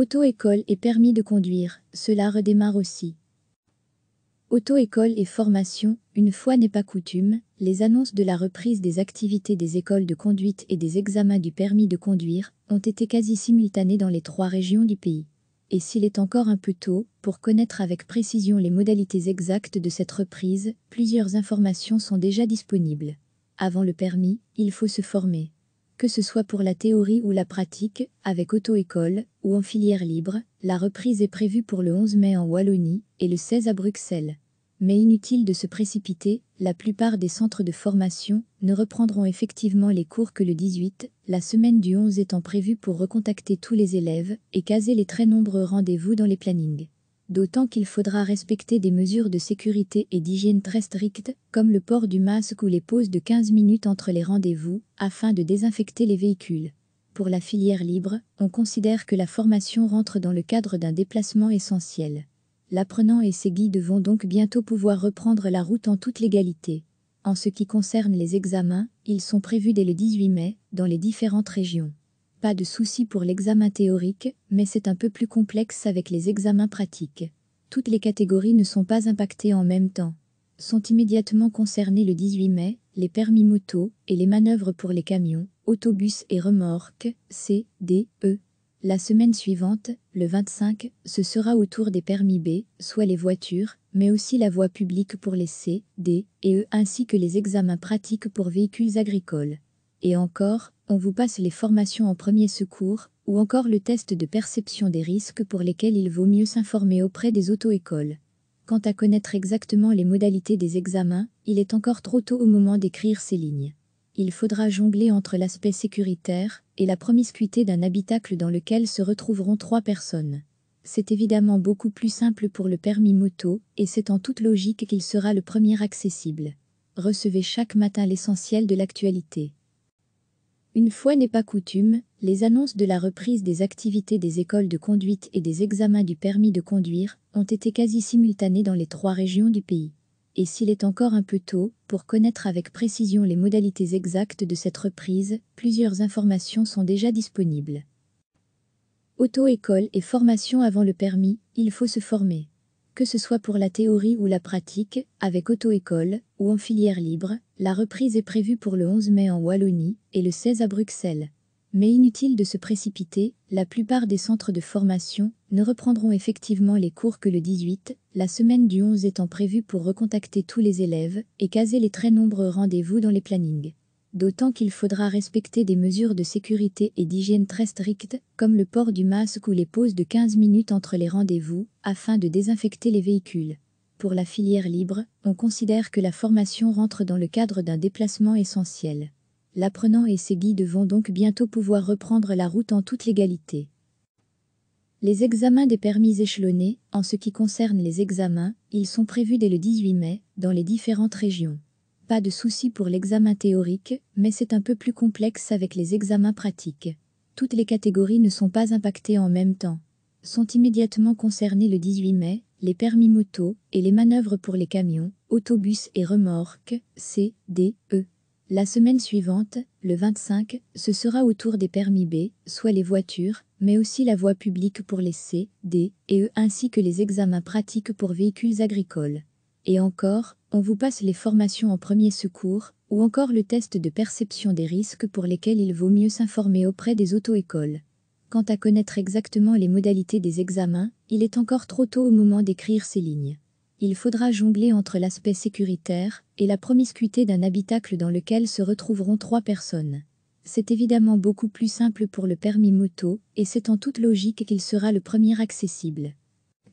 Auto-école et permis de conduire, cela redémarre aussi. Auto-école et formation, une fois n'est pas coutume, les annonces de la reprise des activités des écoles de conduite et des examens du permis de conduire ont été quasi simultanées dans les trois régions du pays. Et s'il est encore un peu tôt pour connaître avec précision les modalités exactes de cette reprise, plusieurs informations sont déjà disponibles. Avant le permis, il faut se former que ce soit pour la théorie ou la pratique, avec auto-école ou en filière libre, la reprise est prévue pour le 11 mai en Wallonie et le 16 à Bruxelles. Mais inutile de se précipiter, la plupart des centres de formation ne reprendront effectivement les cours que le 18, la semaine du 11 étant prévue pour recontacter tous les élèves et caser les très nombreux rendez-vous dans les plannings d'autant qu'il faudra respecter des mesures de sécurité et d'hygiène très strictes, comme le port du masque ou les pauses de 15 minutes entre les rendez-vous, afin de désinfecter les véhicules. Pour la filière libre, on considère que la formation rentre dans le cadre d'un déplacement essentiel. L'apprenant et ses guides vont donc bientôt pouvoir reprendre la route en toute légalité. En ce qui concerne les examens, ils sont prévus dès le 18 mai, dans les différentes régions. Pas de souci pour l'examen théorique, mais c'est un peu plus complexe avec les examens pratiques. Toutes les catégories ne sont pas impactées en même temps. Sont immédiatement concernés le 18 mai, les permis moto et les manœuvres pour les camions, autobus et remorques, C, D, E. La semaine suivante, le 25, ce sera autour des permis B, soit les voitures, mais aussi la voie publique pour les C, D et E ainsi que les examens pratiques pour véhicules agricoles. Et encore, on vous passe les formations en premier secours, ou encore le test de perception des risques pour lesquels il vaut mieux s'informer auprès des auto-écoles. Quant à connaître exactement les modalités des examens, il est encore trop tôt au moment d'écrire ces lignes. Il faudra jongler entre l'aspect sécuritaire et la promiscuité d'un habitacle dans lequel se retrouveront trois personnes. C'est évidemment beaucoup plus simple pour le permis moto, et c'est en toute logique qu'il sera le premier accessible. Recevez chaque matin l'essentiel de l'actualité. Une fois n'est pas coutume, les annonces de la reprise des activités des écoles de conduite et des examens du permis de conduire ont été quasi simultanées dans les trois régions du pays. Et s'il est encore un peu tôt pour connaître avec précision les modalités exactes de cette reprise, plusieurs informations sont déjà disponibles. Auto-école et formation avant le permis, il faut se former que ce soit pour la théorie ou la pratique, avec auto-école ou en filière libre, la reprise est prévue pour le 11 mai en Wallonie et le 16 à Bruxelles. Mais inutile de se précipiter, la plupart des centres de formation ne reprendront effectivement les cours que le 18, la semaine du 11 étant prévue pour recontacter tous les élèves et caser les très nombreux rendez-vous dans les plannings d'autant qu'il faudra respecter des mesures de sécurité et d'hygiène très strictes, comme le port du masque ou les pauses de 15 minutes entre les rendez-vous, afin de désinfecter les véhicules. Pour la filière libre, on considère que la formation rentre dans le cadre d'un déplacement essentiel. L'apprenant et ses guides vont donc bientôt pouvoir reprendre la route en toute légalité. Les examens des permis échelonnés, en ce qui concerne les examens, ils sont prévus dès le 18 mai, dans les différentes régions pas de souci pour l'examen théorique, mais c'est un peu plus complexe avec les examens pratiques. Toutes les catégories ne sont pas impactées en même temps. Sont immédiatement concernés le 18 mai, les permis moto et les manœuvres pour les camions, autobus et remorques, C, D, E. La semaine suivante, le 25, ce sera autour des permis B, soit les voitures, mais aussi la voie publique pour les C, D et E ainsi que les examens pratiques pour véhicules agricoles. Et encore, on vous passe les formations en premier secours, ou encore le test de perception des risques pour lesquels il vaut mieux s'informer auprès des auto-écoles. Quant à connaître exactement les modalités des examens, il est encore trop tôt au moment d'écrire ces lignes. Il faudra jongler entre l'aspect sécuritaire et la promiscuité d'un habitacle dans lequel se retrouveront trois personnes. C'est évidemment beaucoup plus simple pour le permis moto, et c'est en toute logique qu'il sera le premier accessible.